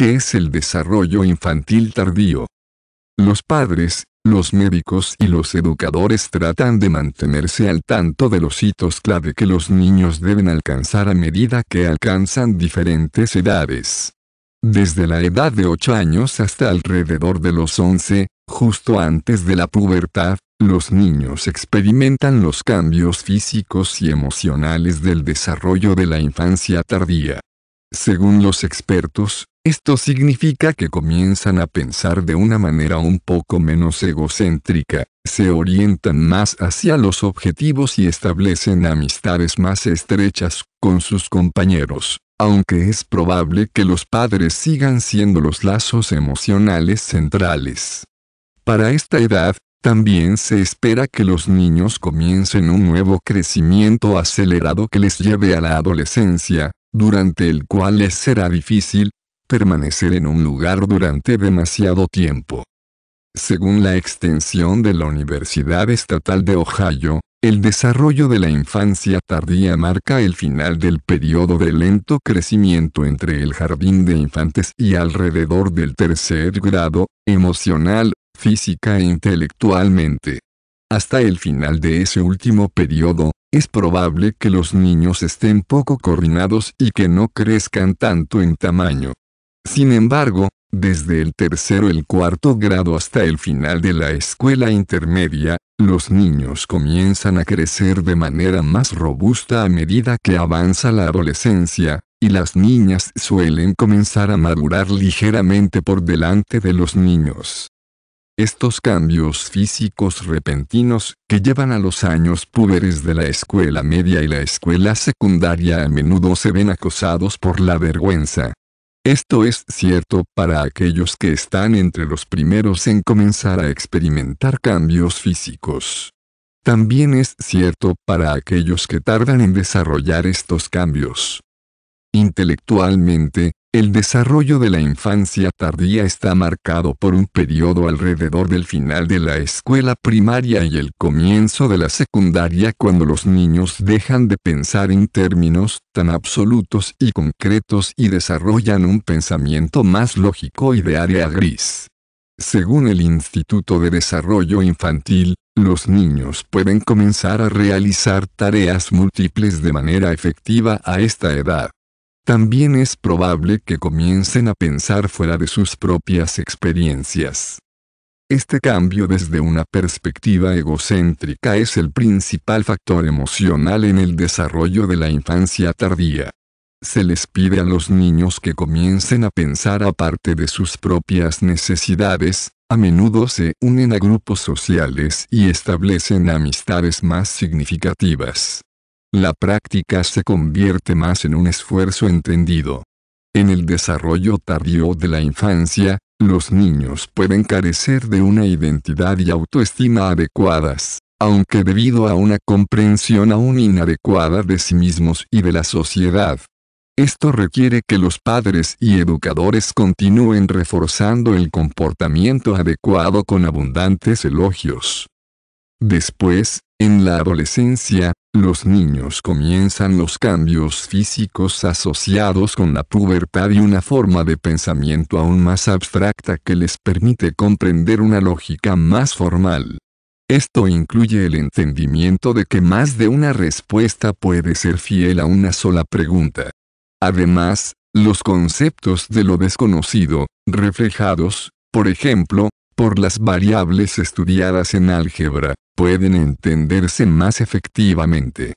Qué es el desarrollo infantil tardío. Los padres, los médicos y los educadores tratan de mantenerse al tanto de los hitos clave que los niños deben alcanzar a medida que alcanzan diferentes edades. Desde la edad de 8 años hasta alrededor de los 11, justo antes de la pubertad, los niños experimentan los cambios físicos y emocionales del desarrollo de la infancia tardía. Según los expertos, esto significa que comienzan a pensar de una manera un poco menos egocéntrica, se orientan más hacia los objetivos y establecen amistades más estrechas con sus compañeros, aunque es probable que los padres sigan siendo los lazos emocionales centrales. Para esta edad, también se espera que los niños comiencen un nuevo crecimiento acelerado que les lleve a la adolescencia, durante el cual les será difícil permanecer en un lugar durante demasiado tiempo. Según la extensión de la Universidad Estatal de Ohio, el desarrollo de la infancia tardía marca el final del periodo de lento crecimiento entre el jardín de infantes y alrededor del tercer grado, emocional, física e intelectualmente. Hasta el final de ese último periodo, es probable que los niños estén poco coordinados y que no crezcan tanto en tamaño. Sin embargo, desde el tercero el cuarto grado hasta el final de la escuela intermedia, los niños comienzan a crecer de manera más robusta a medida que avanza la adolescencia, y las niñas suelen comenzar a madurar ligeramente por delante de los niños. Estos cambios físicos repentinos, que llevan a los años púberes de la escuela media y la escuela secundaria a menudo se ven acosados por la vergüenza. Esto es cierto para aquellos que están entre los primeros en comenzar a experimentar cambios físicos. También es cierto para aquellos que tardan en desarrollar estos cambios. Intelectualmente, el desarrollo de la infancia tardía está marcado por un periodo alrededor del final de la escuela primaria y el comienzo de la secundaria cuando los niños dejan de pensar en términos tan absolutos y concretos y desarrollan un pensamiento más lógico y de área gris. Según el Instituto de Desarrollo Infantil, los niños pueden comenzar a realizar tareas múltiples de manera efectiva a esta edad. También es probable que comiencen a pensar fuera de sus propias experiencias. Este cambio desde una perspectiva egocéntrica es el principal factor emocional en el desarrollo de la infancia tardía. Se les pide a los niños que comiencen a pensar aparte de sus propias necesidades, a menudo se unen a grupos sociales y establecen amistades más significativas la práctica se convierte más en un esfuerzo entendido. En el desarrollo tardío de la infancia, los niños pueden carecer de una identidad y autoestima adecuadas, aunque debido a una comprensión aún inadecuada de sí mismos y de la sociedad. Esto requiere que los padres y educadores continúen reforzando el comportamiento adecuado con abundantes elogios. Después, en la adolescencia, los niños comienzan los cambios físicos asociados con la pubertad y una forma de pensamiento aún más abstracta que les permite comprender una lógica más formal. Esto incluye el entendimiento de que más de una respuesta puede ser fiel a una sola pregunta. Además, los conceptos de lo desconocido, reflejados, por ejemplo, por las variables estudiadas en álgebra, pueden entenderse más efectivamente.